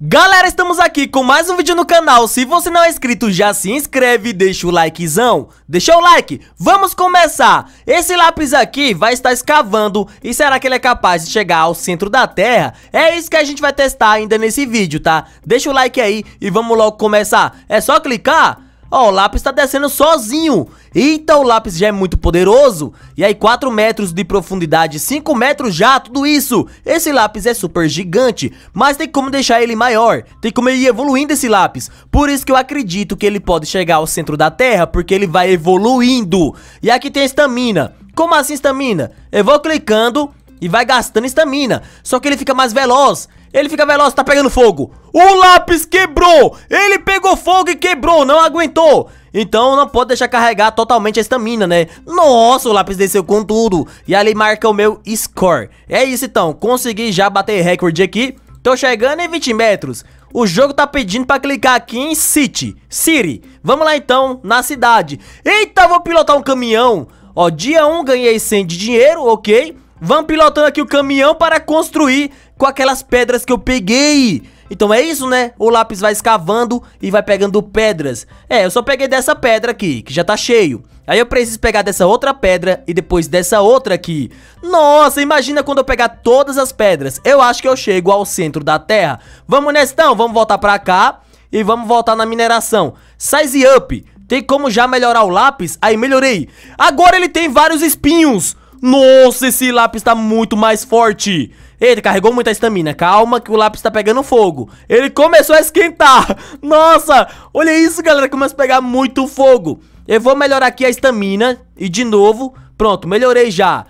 Galera, estamos aqui com mais um vídeo no canal Se você não é inscrito, já se inscreve e deixa o likezão Deixa o like, vamos começar Esse lápis aqui vai estar escavando E será que ele é capaz de chegar ao centro da terra? É isso que a gente vai testar ainda nesse vídeo, tá? Deixa o like aí e vamos logo começar É só clicar Ó, o lápis tá descendo sozinho. Eita, o lápis já é muito poderoso. E aí, 4 metros de profundidade, 5 metros já, tudo isso. Esse lápis é super gigante, mas tem como deixar ele maior. Tem como ele ir evoluindo esse lápis. Por isso que eu acredito que ele pode chegar ao centro da Terra, porque ele vai evoluindo. E aqui tem a estamina. Como assim estamina? Eu vou clicando e vai gastando estamina. Só que ele fica mais veloz. Ele fica veloz, tá pegando fogo. O lápis quebrou. Ele pegou fogo e quebrou, não aguentou. Então não pode deixar carregar totalmente a estamina, né? Nossa, o lápis desceu com tudo. E ali marca o meu score. É isso então, consegui já bater recorde aqui. Tô chegando em 20 metros. O jogo tá pedindo pra clicar aqui em City. City. Vamos lá então, na cidade. Eita, vou pilotar um caminhão. Ó, dia 1 um, ganhei 100 de dinheiro, ok. Vamos pilotando aqui o caminhão para construir com aquelas pedras que eu peguei. Então é isso, né? O lápis vai escavando e vai pegando pedras. É, eu só peguei dessa pedra aqui, que já tá cheio. Aí eu preciso pegar dessa outra pedra e depois dessa outra aqui. Nossa, imagina quando eu pegar todas as pedras. Eu acho que eu chego ao centro da terra. Vamos nestão, vamos voltar pra cá e vamos voltar na mineração. Size up. Tem como já melhorar o lápis? Aí melhorei. Agora ele tem vários espinhos. Nossa, esse lápis tá muito mais forte. Eita, carregou muita estamina. Calma que o lápis tá pegando fogo. Ele começou a esquentar. Nossa, olha isso, galera. Começa a pegar muito fogo. Eu vou melhorar aqui a estamina. E de novo, pronto, melhorei já.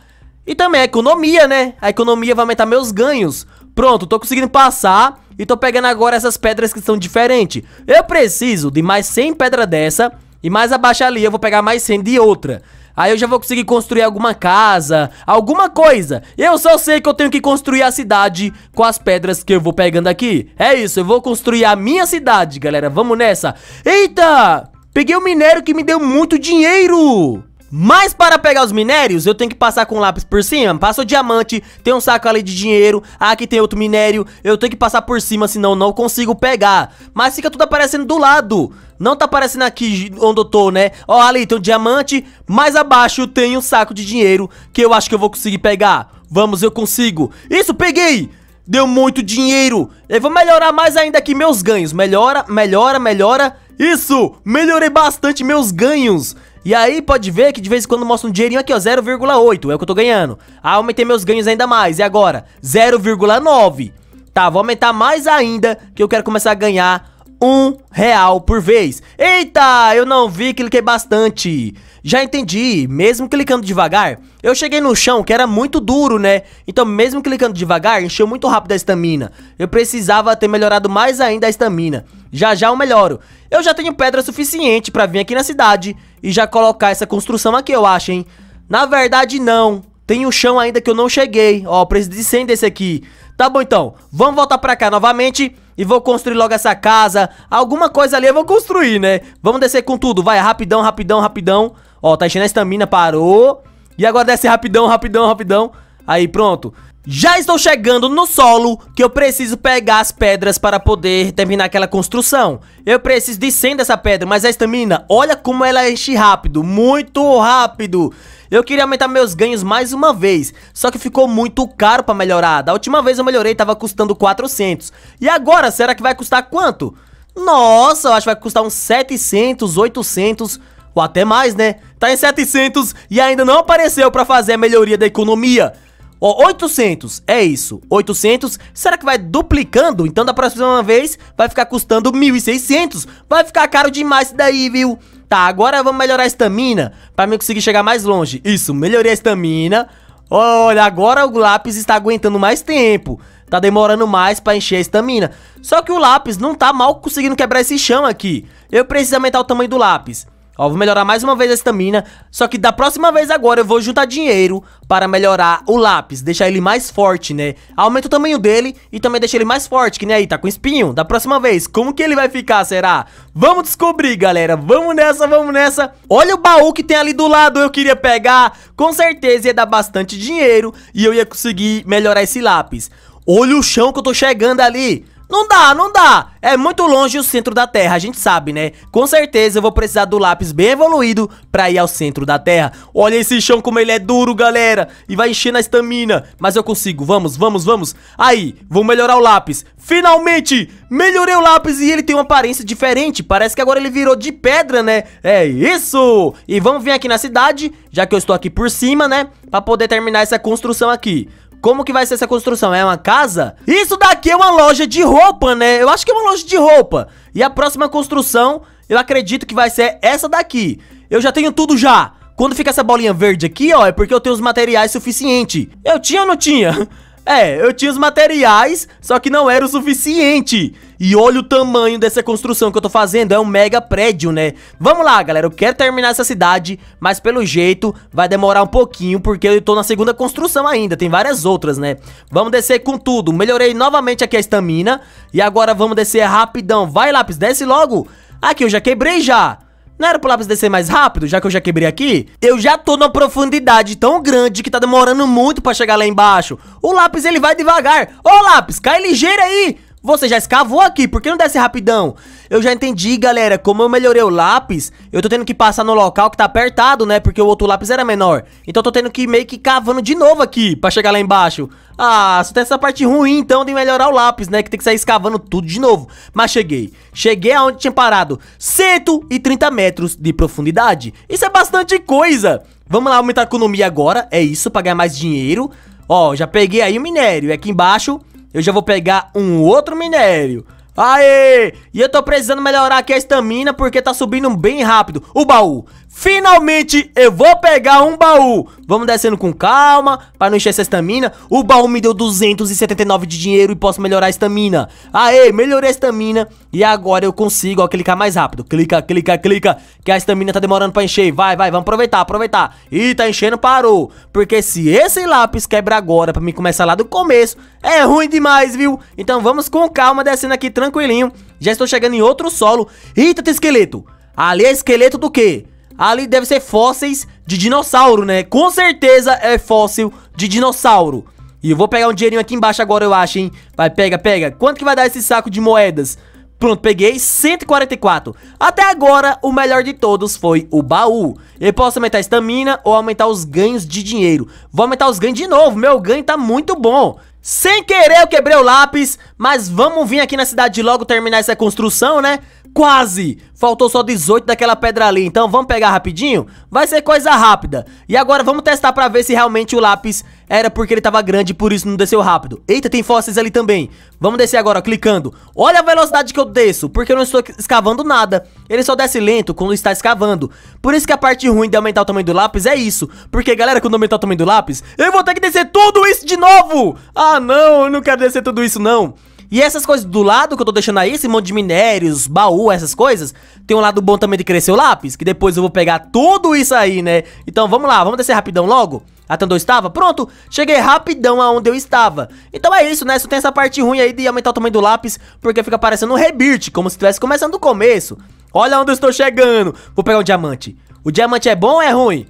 E também a economia, né? A economia vai aumentar meus ganhos. Pronto, tô conseguindo passar. E tô pegando agora essas pedras que são diferentes. Eu preciso de mais 100 pedras dessa. E mais abaixo ali eu vou pegar mais 100 de outra. Aí eu já vou conseguir construir alguma casa, alguma coisa. Eu só sei que eu tenho que construir a cidade com as pedras que eu vou pegando aqui. É isso, eu vou construir a minha cidade, galera. Vamos nessa. Eita! Peguei um minério que me deu muito dinheiro. Mas para pegar os minérios, eu tenho que passar com lápis por cima. Passa o diamante, tem um saco ali de dinheiro. Ah, aqui tem outro minério. Eu tenho que passar por cima, senão não consigo pegar. Mas fica tudo aparecendo do lado. Não tá aparecendo aqui onde eu tô, né? Ó, ali tem um diamante. Mais abaixo tem um saco de dinheiro que eu acho que eu vou conseguir pegar. Vamos, eu consigo. Isso, peguei! Deu muito dinheiro. Eu vou melhorar mais ainda aqui meus ganhos. Melhora, melhora, melhora. Isso, melhorei bastante meus ganhos. E aí pode ver que de vez em quando mostra um dinheirinho aqui, ó, 0,8 é o que eu tô ganhando. Ah, aumentei meus ganhos ainda mais, e agora? 0,9. Tá, vou aumentar mais ainda, que eu quero começar a ganhar um real por vez. Eita, eu não vi, cliquei bastante. Já entendi, mesmo clicando devagar, eu cheguei no chão que era muito duro, né? Então mesmo clicando devagar, encheu muito rápido a estamina. Eu precisava ter melhorado mais ainda a estamina. Já já eu melhoro. Eu já tenho pedra suficiente pra vir aqui na cidade e já colocar essa construção aqui, eu acho, hein? Na verdade, não. Tem um chão ainda que eu não cheguei. Ó, preciso de 100 desse aqui. Tá bom então, vamos voltar pra cá novamente e vou construir logo essa casa. Alguma coisa ali eu vou construir, né? Vamos descer com tudo, vai, rapidão, rapidão, rapidão. Ó, tá enchendo a estamina, parou. E agora desce rapidão, rapidão, rapidão. Aí, pronto. Já estou chegando no solo que eu preciso pegar as pedras para poder terminar aquela construção. Eu preciso de 100 dessa pedra, mas a estamina, olha como ela enche rápido, muito rápido. Eu queria aumentar meus ganhos mais uma vez, só que ficou muito caro para melhorar. Da última vez eu melhorei, tava custando 400. E agora, será que vai custar quanto? Nossa, eu acho que vai custar uns 700, 800 ou até mais, né? tá em 700 e ainda não apareceu pra fazer a melhoria da economia. Ó, 800, é isso, 800, será que vai duplicando? Então da próxima vez vai ficar custando 1.600, vai ficar caro demais isso daí, viu? Tá, agora vamos melhorar a estamina pra mim conseguir chegar mais longe. Isso, melhorei a estamina. Olha, agora o lápis está aguentando mais tempo. Tá demorando mais pra encher a estamina. Só que o lápis não tá mal conseguindo quebrar esse chão aqui. Eu preciso aumentar o tamanho do lápis. Ó, vou melhorar mais uma vez a estamina. Só que da próxima vez agora eu vou juntar dinheiro para melhorar o lápis. Deixar ele mais forte, né? Aumenta o tamanho dele e também deixa ele mais forte, que nem aí, tá com espinho. Da próxima vez, como que ele vai ficar, será? Vamos descobrir, galera. Vamos nessa, vamos nessa. Olha o baú que tem ali do lado, eu queria pegar. Com certeza ia dar bastante dinheiro e eu ia conseguir melhorar esse lápis. Olha o chão que eu tô chegando ali. Não dá, não dá. É muito longe o centro da Terra, a gente sabe, né? Com certeza eu vou precisar do lápis bem evoluído pra ir ao centro da Terra. Olha esse chão como ele é duro, galera. E vai encher na estamina. Mas eu consigo, vamos, vamos, vamos. Aí, vou melhorar o lápis. Finalmente, melhorei o lápis e ele tem uma aparência diferente. Parece que agora ele virou de pedra, né? É isso! E vamos vir aqui na cidade, já que eu estou aqui por cima, né? Pra poder terminar essa construção aqui. Como que vai ser essa construção? É uma casa? Isso daqui é uma loja de roupa, né? Eu acho que é uma loja de roupa. E a próxima construção, eu acredito que vai ser essa daqui. Eu já tenho tudo já. Quando fica essa bolinha verde aqui, ó, é porque eu tenho os materiais suficientes. Eu tinha ou não tinha? É, eu tinha os materiais, só que não era o suficiente. E olha o tamanho dessa construção que eu tô fazendo, é um mega prédio, né? Vamos lá, galera, eu quero terminar essa cidade, mas pelo jeito vai demorar um pouquinho, porque eu tô na segunda construção ainda, tem várias outras, né? Vamos descer com tudo, melhorei novamente aqui a estamina, e agora vamos descer rapidão. Vai, Lápis, desce logo. Aqui, eu já quebrei já. Não era pro lápis descer mais rápido, já que eu já quebrei aqui? Eu já tô numa profundidade tão grande que tá demorando muito pra chegar lá embaixo. O lápis, ele vai devagar. Ô, lápis, cai ligeiro aí. Você já escavou aqui, por que não desce rapidão? Eu já entendi, galera, como eu melhorei o lápis, eu tô tendo que passar no local que tá apertado, né? Porque o outro lápis era menor. Então eu tô tendo que meio que cavando de novo aqui pra chegar lá embaixo. Ah, só tem essa parte ruim, então, de melhorar o lápis, né? Que tem que sair escavando tudo de novo. Mas cheguei. Cheguei aonde tinha parado. 130 metros de profundidade. Isso é bastante coisa. Vamos lá aumentar a economia agora. É isso, ganhar mais dinheiro. Ó, já peguei aí o minério. E aqui embaixo eu já vou pegar um outro minério. Aê! E eu tô precisando melhorar aqui a estamina porque tá subindo bem rápido. O baú. Finalmente eu vou pegar um baú Vamos descendo com calma Pra não encher essa estamina O baú me deu 279 de dinheiro E posso melhorar a estamina Aê, melhorei a estamina E agora eu consigo, ó, clicar mais rápido Clica, clica, clica Que a estamina tá demorando pra encher Vai, vai, vamos aproveitar, aproveitar Ih, tá enchendo, parou Porque se esse lápis quebra agora Pra mim começar lá do começo É ruim demais, viu? Então vamos com calma descendo aqui tranquilinho Já estou chegando em outro solo Eita, tem esqueleto Ali é esqueleto do quê? Ali deve ser fósseis de dinossauro, né? Com certeza é fóssil de dinossauro. E eu vou pegar um dinheirinho aqui embaixo agora, eu acho, hein? Vai, pega, pega. Quanto que vai dar esse saco de moedas? Pronto, peguei 144. Até agora, o melhor de todos foi o baú. Eu posso aumentar a estamina ou aumentar os ganhos de dinheiro. Vou aumentar os ganhos de novo, meu ganho tá muito bom. Sem querer eu quebrei o lápis, mas vamos vir aqui na cidade logo terminar essa construção, né? Quase! Faltou só 18 daquela pedra ali, então vamos pegar rapidinho? Vai ser coisa rápida. E agora vamos testar pra ver se realmente o lápis era porque ele tava grande, por isso não desceu rápido. Eita, tem fósseis ali também. Vamos descer agora, ó, clicando. Olha a velocidade que eu desço, porque eu não estou escavando nada. Ele só desce lento quando está escavando. Por isso que a parte ruim de aumentar o tamanho do lápis é isso. Porque, galera, quando aumentar o tamanho do lápis, eu vou ter que descer tudo isso de novo. Ah, não, eu não quero descer tudo isso, não. E essas coisas do lado que eu tô deixando aí, esse monte de minérios, baú, essas coisas, tem um lado bom também de crescer o lápis, que depois eu vou pegar tudo isso aí, né? Então vamos lá, vamos descer rapidão logo. Até onde eu estava? Pronto, cheguei rapidão aonde eu estava. Então é isso, né? Só tem essa parte ruim aí de aumentar o tamanho do lápis, porque fica parecendo um rebirth, como se estivesse começando do começo. Olha onde eu estou chegando. Vou pegar um diamante. O diamante é bom ou é ruim?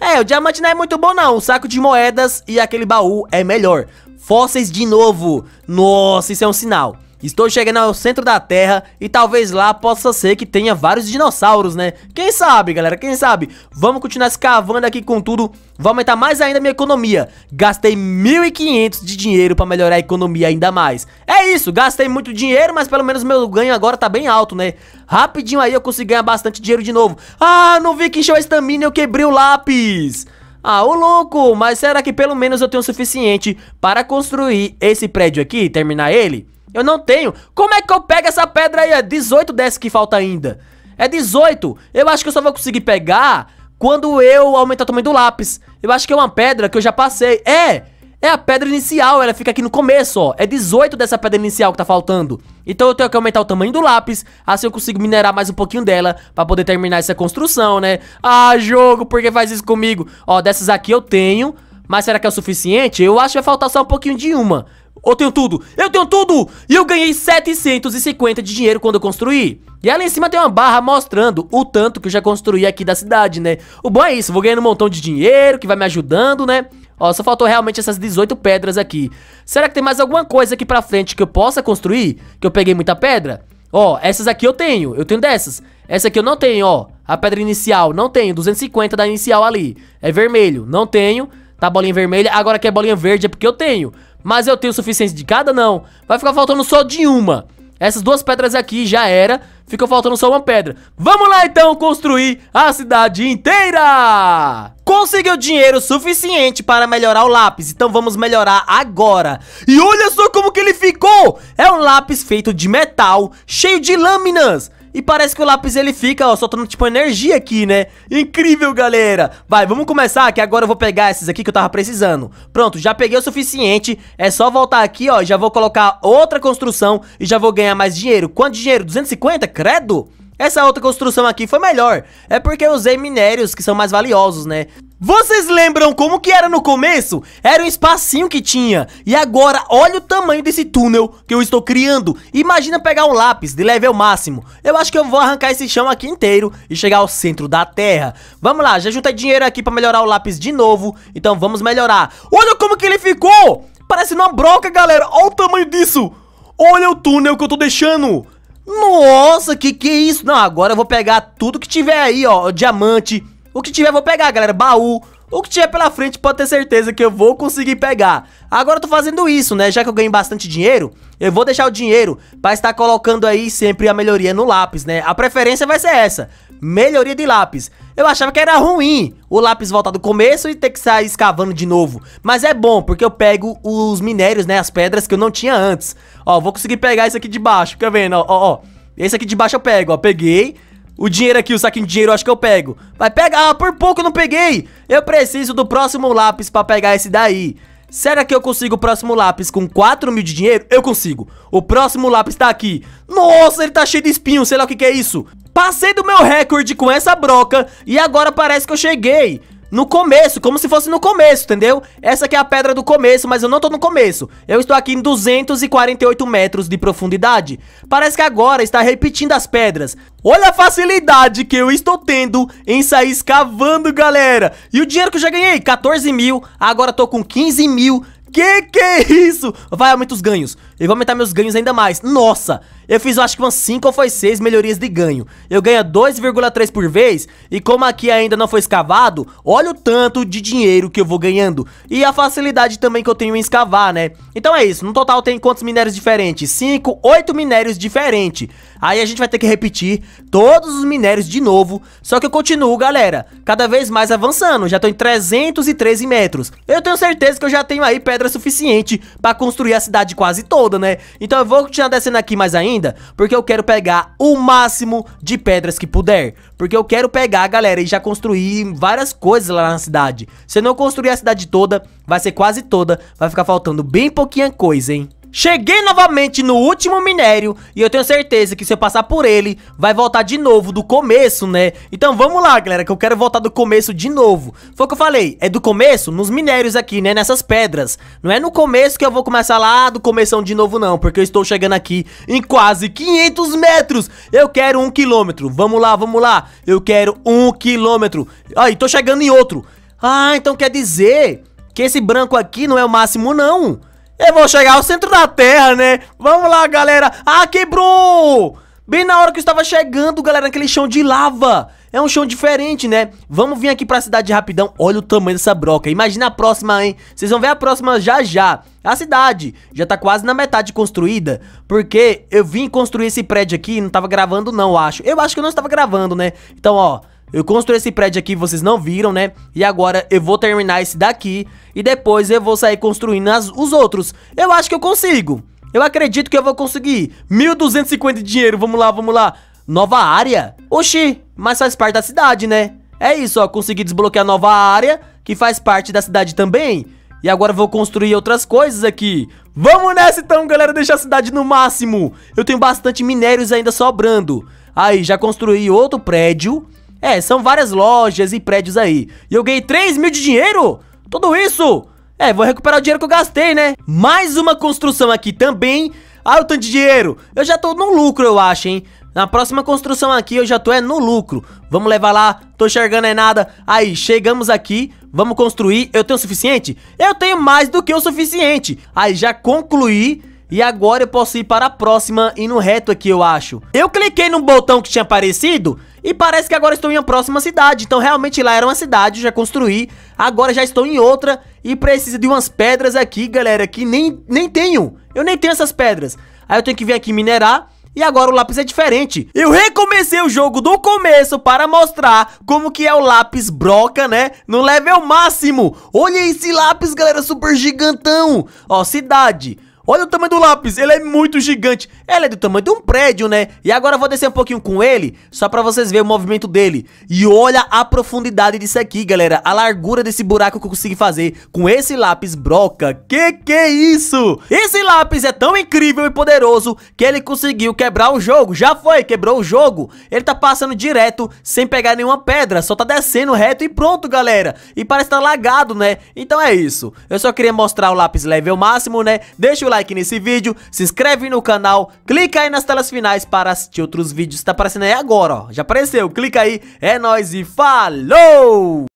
É, o diamante não é muito bom não, o saco de moedas e aquele baú é melhor Fósseis de novo. Nossa, isso é um sinal. Estou chegando ao centro da Terra e talvez lá possa ser que tenha vários dinossauros, né? Quem sabe, galera, quem sabe? Vamos continuar escavando aqui com tudo. Vou aumentar mais ainda a minha economia. Gastei 1.500 de dinheiro para melhorar a economia ainda mais. É isso, gastei muito dinheiro, mas pelo menos meu ganho agora tá bem alto, né? Rapidinho aí eu consigo ganhar bastante dinheiro de novo. Ah, não vi que encheu a estamina e eu quebrei o lápis. Ah, ô louco, mas será que pelo menos eu tenho o suficiente para construir esse prédio aqui e terminar ele? Eu não tenho. Como é que eu pego essa pedra aí? É 18 dessa que falta ainda. É 18. Eu acho que eu só vou conseguir pegar quando eu aumentar o tamanho do lápis. Eu acho que é uma pedra que eu já passei. É, é a pedra inicial, ela fica aqui no começo, ó. É 18 dessa pedra inicial que tá faltando. Então eu tenho que aumentar o tamanho do lápis, assim eu consigo minerar mais um pouquinho dela pra poder terminar essa construção, né? Ah, jogo, por que faz isso comigo? Ó, dessas aqui eu tenho, mas será que é o suficiente? Eu acho que vai faltar só um pouquinho de uma. Eu tenho tudo, eu tenho tudo! E eu ganhei 750 de dinheiro quando eu construí. E ali em cima tem uma barra mostrando o tanto que eu já construí aqui da cidade, né? O bom é isso, vou ganhando um montão de dinheiro que vai me ajudando, né? Ó, só faltou realmente essas 18 pedras aqui. Será que tem mais alguma coisa aqui pra frente que eu possa construir? Que eu peguei muita pedra? Ó, essas aqui eu tenho, eu tenho dessas. Essa aqui eu não tenho, ó. A pedra inicial, não tenho. 250 da inicial ali. É vermelho, não tenho. Tá bolinha vermelha. Agora que é bolinha verde é porque eu tenho. Mas eu tenho o suficiente de cada? Não. Vai ficar faltando só de uma. Essas duas pedras aqui já era. Ficou faltando só uma pedra. Vamos lá então construir a cidade inteira! Conseguiu dinheiro suficiente para melhorar o lápis, então vamos melhorar agora. E olha só como que ele ficou! É um lápis feito de metal, cheio de lâminas. E parece que o lápis ele fica, ó, soltando tipo energia aqui, né? Incrível, galera! Vai, vamos começar, que agora eu vou pegar esses aqui que eu tava precisando. Pronto, já peguei o suficiente. É só voltar aqui, ó, já vou colocar outra construção e já vou ganhar mais dinheiro. Quanto dinheiro? 250? Credo! Essa outra construção aqui foi melhor. É porque eu usei minérios que são mais valiosos, né? Vocês lembram como que era no começo? Era um espacinho que tinha. E agora, olha o tamanho desse túnel que eu estou criando. Imagina pegar um lápis de level máximo. Eu acho que eu vou arrancar esse chão aqui inteiro e chegar ao centro da terra. Vamos lá, já juntei dinheiro aqui para melhorar o lápis de novo. Então vamos melhorar. Olha como que ele ficou! Parece uma broca, galera. Olha o tamanho disso! Olha o túnel que eu tô deixando! Nossa, que que é isso? Não, agora eu vou pegar tudo que tiver aí, ó, diamante, o que tiver eu vou pegar, galera, baú, o que tiver pela frente pode ter certeza que eu vou conseguir pegar. Agora eu tô fazendo isso, né? Já que eu ganhei bastante dinheiro, eu vou deixar o dinheiro pra estar colocando aí sempre a melhoria no lápis, né? A preferência vai ser essa, melhoria de lápis. Eu achava que era ruim o lápis voltar do começo e ter que sair escavando de novo. Mas é bom, porque eu pego os minérios, né? As pedras que eu não tinha antes. Ó, vou conseguir pegar isso aqui de baixo, fica vendo? Ó, ó, ó. Esse aqui de baixo eu pego, ó. Peguei. O dinheiro aqui, o saquinho de dinheiro, acho que eu pego. Vai pegar. Ah, por pouco não peguei. Eu preciso do próximo lápis pra pegar esse daí. Será que eu consigo o próximo lápis com 4 mil de dinheiro? Eu consigo. O próximo lápis tá aqui. Nossa, ele tá cheio de espinho. Sei lá o que, que é isso. Passei do meu recorde com essa broca e agora parece que eu cheguei no começo, como se fosse no começo, entendeu? Essa aqui é a pedra do começo, mas eu não tô no começo. Eu estou aqui em 248 metros de profundidade. Parece que agora está repetindo as pedras. Olha a facilidade que eu estou tendo em sair escavando, galera. E o dinheiro que eu já ganhei, 14 mil. Agora tô com 15 mil. Que que é isso? Vai, aumentar os ganhos. Eu vou aumentar meus ganhos ainda mais. Nossa, eu fiz eu acho que umas 5 ou foi 6 melhorias de ganho. Eu ganho 2,3 por vez e como aqui ainda não foi escavado, olha o tanto de dinheiro que eu vou ganhando. E a facilidade também que eu tenho em escavar, né? Então é isso, no total tem quantos minérios diferentes? 5, 8 minérios diferentes. Aí a gente vai ter que repetir todos os minérios de novo, só que eu continuo, galera, cada vez mais avançando. Já tô em 313 metros. Eu tenho certeza que eu já tenho aí pedra suficiente pra construir a cidade quase toda toda, né? Então eu vou continuar descendo aqui mais ainda, porque eu quero pegar o máximo de pedras que puder. Porque eu quero pegar, galera, e já construir várias coisas lá na cidade. Se eu não construir a cidade toda, vai ser quase toda, vai ficar faltando bem pouquinha coisa, hein? Cheguei novamente no último minério e eu tenho certeza que se eu passar por ele, vai voltar de novo do começo, né? Então vamos lá, galera, que eu quero voltar do começo de novo. Foi o que eu falei, é do começo nos minérios aqui, né, nessas pedras. Não é no começo que eu vou começar lá do começo de novo não, porque eu estou chegando aqui em quase 500 metros. Eu quero um quilômetro, vamos lá, vamos lá. Eu quero um quilômetro. Aí, tô chegando em outro. Ah, então quer dizer que esse branco aqui não é o máximo não. Eu vou chegar ao centro da terra, né? Vamos lá, galera. Ah, quebrou! Bem na hora que eu estava chegando, galera, naquele chão de lava. É um chão diferente, né? Vamos vir aqui pra cidade rapidão. Olha o tamanho dessa broca. Imagina a próxima, hein? Vocês vão ver a próxima já já. A cidade já tá quase na metade construída. Porque eu vim construir esse prédio aqui não tava gravando não, acho. Eu acho que eu não estava gravando, né? Então, ó. Eu construí esse prédio aqui, vocês não viram, né? E agora eu vou terminar esse daqui e depois eu vou sair construindo as, os outros. Eu acho que eu consigo. Eu acredito que eu vou conseguir. 1.250 de dinheiro, vamos lá, vamos lá. Nova área? Oxi, mas faz parte da cidade, né? É isso, ó, consegui desbloquear nova área, que faz parte da cidade também. E agora vou construir outras coisas aqui Vamos nessa então, galera, deixar a cidade no máximo Eu tenho bastante minérios ainda sobrando Aí, já construí outro prédio é, são várias lojas e prédios aí. E eu ganhei 3 mil de dinheiro? Tudo isso? É, vou recuperar o dinheiro que eu gastei, né? Mais uma construção aqui também. Ah, o tanto de dinheiro. Eu já tô no lucro, eu acho, hein? Na próxima construção aqui eu já tô é no lucro. Vamos levar lá, tô enxergando é nada. Aí, chegamos aqui, vamos construir. Eu tenho o suficiente? Eu tenho mais do que o suficiente. Aí, já concluí e agora eu posso ir para a próxima e no reto aqui, eu acho. Eu cliquei no botão que tinha aparecido e parece que agora estou em uma próxima cidade. Então realmente lá era uma cidade, eu já construí. Agora já estou em outra e precisa de umas pedras aqui, galera, que nem, nem tenho. Eu nem tenho essas pedras. Aí eu tenho que vir aqui minerar. E agora o lápis é diferente. Eu recomecei o jogo do começo para mostrar como que é o lápis broca, né? No level máximo. Olha esse lápis, galera, super gigantão. Ó, cidade. Olha o tamanho do lápis, ele é muito gigante. Ele é do tamanho de um prédio, né? E agora eu vou descer um pouquinho com ele, só pra vocês verem o movimento dele. E olha a profundidade disso aqui, galera. A largura desse buraco que eu consegui fazer com esse lápis broca. Que que é isso? Esse lápis é tão incrível e poderoso que ele conseguiu quebrar o jogo. Já foi, quebrou o jogo. Ele tá passando direto, sem pegar nenhuma pedra. Só tá descendo reto e pronto, galera. E parece que tá lagado, né? Então é isso. Eu só queria mostrar o lápis level máximo, né? Deixa o like like nesse vídeo, se inscreve no canal, clica aí nas telas finais para assistir outros vídeos. Tá aparecendo aí agora, ó. Já apareceu, clica aí. É nóis e falou!